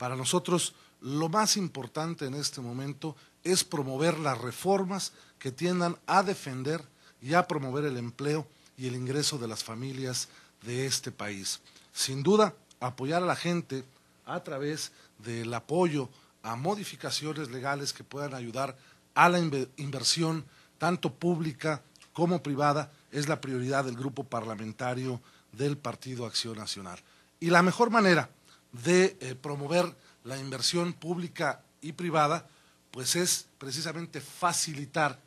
Para nosotros lo más importante en este momento es promover las reformas que tiendan a defender y a promover el empleo y el ingreso de las familias de este país. Sin duda, apoyar a la gente a través del apoyo a modificaciones legales que puedan ayudar a la inversión, tanto pública como privada, es la prioridad del grupo parlamentario del Partido Acción Nacional. Y la mejor manera de eh, promover la inversión pública y privada, pues es precisamente facilitar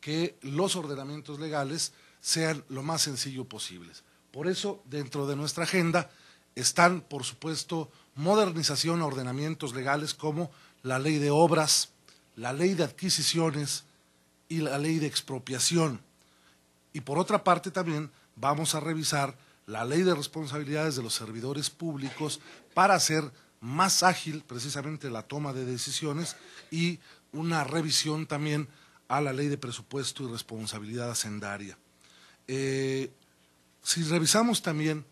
que los ordenamientos legales sean lo más sencillo posibles. Por eso, dentro de nuestra agenda están, por supuesto, modernización a ordenamientos legales como la ley de obras, la ley de adquisiciones y la ley de expropiación. Y por otra parte también vamos a revisar la ley de responsabilidades de los servidores públicos para hacer más ágil precisamente la toma de decisiones y una revisión también a la ley de presupuesto y responsabilidad hacendaria. Eh, si revisamos también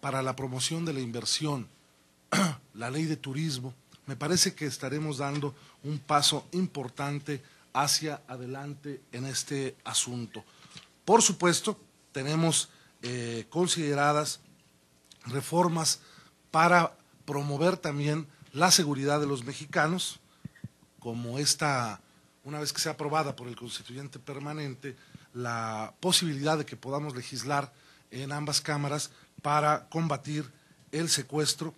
para la promoción de la inversión, la ley de turismo, me parece que estaremos dando un paso importante hacia adelante en este asunto. Por supuesto, tenemos eh, consideradas reformas para promover también la seguridad de los mexicanos, como esta, una vez que sea aprobada por el constituyente permanente, la posibilidad de que podamos legislar en ambas cámaras para combatir el secuestro,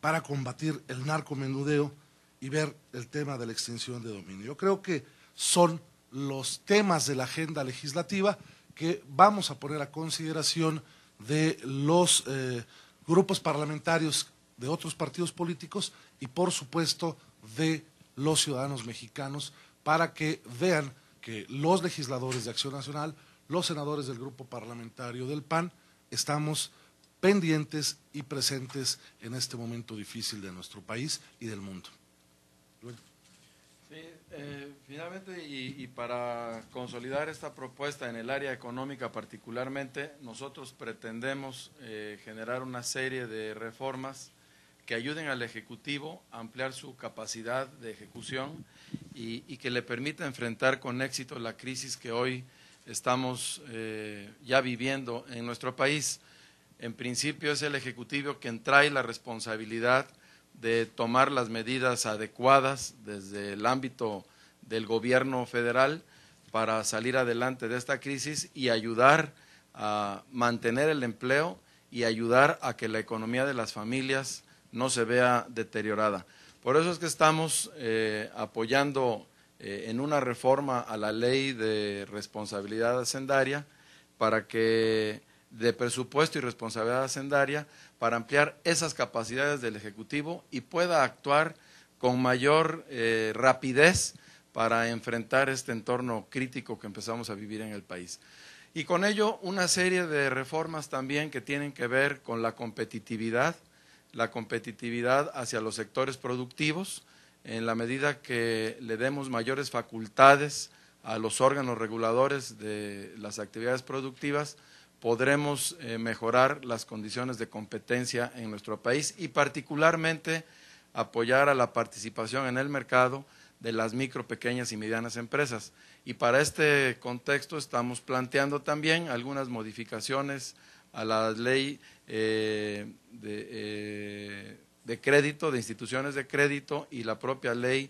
para combatir el narcomenudeo y ver el tema de la extinción de dominio. Yo creo que son los temas de la agenda legislativa que vamos a poner a consideración de los eh, grupos parlamentarios de otros partidos políticos y por supuesto de los ciudadanos mexicanos para que vean que los legisladores de Acción Nacional, los senadores del grupo parlamentario del PAN, estamos pendientes y presentes en este momento difícil de nuestro país y del mundo. y, para consolidar esta propuesta en el área económica particularmente, nosotros pretendemos eh, generar una serie de reformas que ayuden al Ejecutivo a ampliar su capacidad de ejecución y, que le permita enfrentar con éxito la crisis que hoy estamos eh, ya viviendo en nuestro país. En principio es el Ejecutivo quien trae la responsabilidad de tomar las medidas adecuadas desde el ámbito del gobierno federal para salir adelante de esta crisis y ayudar a mantener el empleo y ayudar a que la economía de las familias no se vea deteriorada. Por eso es que estamos eh, apoyando eh, en una reforma a la ley de responsabilidad hacendaria para que de presupuesto y responsabilidad hacendaria para ampliar esas capacidades del Ejecutivo y pueda actuar con mayor eh, rapidez para enfrentar este entorno crítico que empezamos a vivir en el país. Y con ello una serie de reformas también que tienen que ver con la competitividad, la competitividad hacia los sectores productivos, en la medida que le demos mayores facultades a los órganos reguladores de las actividades productivas, podremos eh, mejorar las condiciones de competencia en nuestro país y particularmente apoyar a la participación en el mercado de las micro, pequeñas y medianas empresas. Y para este contexto estamos planteando también algunas modificaciones a la ley eh, eh, de, crédito, de instituciones de crédito y la propia ley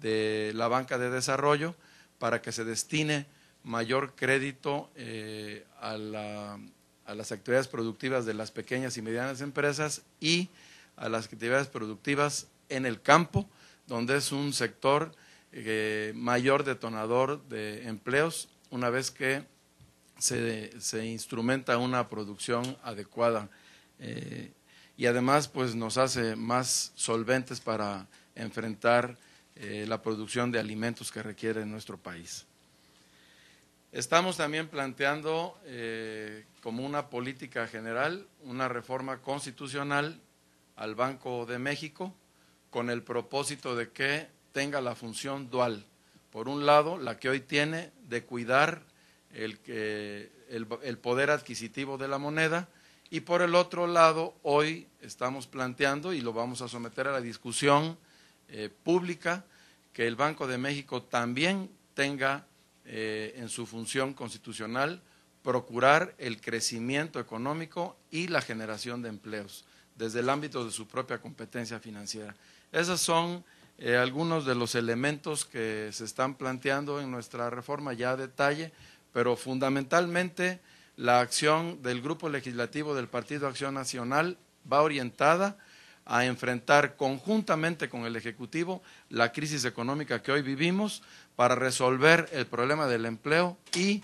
de la banca de desarrollo para que se destine mayor crédito eh, a las actividades productivas de las pequeñas y medianas empresas y a las actividades productivas en el campo donde es un sector eh, mayor detonador de empleos una vez que se, instrumenta una producción adecuada. Eh, y además, pues nos hace más solventes para enfrentar eh, la producción de alimentos que requiere nuestro país. Estamos también planteando como una política general una reforma constitucional al Banco de México con el propósito de que tenga la función dual. Por un lado, la que hoy tiene de cuidar el, poder adquisitivo de la moneda y por el otro lado, hoy estamos planteando y lo vamos a someter a la discusión eh, pública que el Banco de México también tenga eh, en su función constitucional procurar el crecimiento económico y la generación de empleos desde el ámbito de su propia competencia financiera. Esos son eh, algunos de los elementos que se están planteando en nuestra reforma, ya a detalle, pero fundamentalmente la acción del Grupo Legislativo del Partido Acción Nacional va orientada a enfrentar conjuntamente con el Ejecutivo la crisis económica que hoy vivimos para resolver el problema del empleo y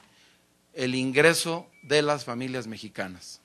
el ingreso de las familias mexicanas.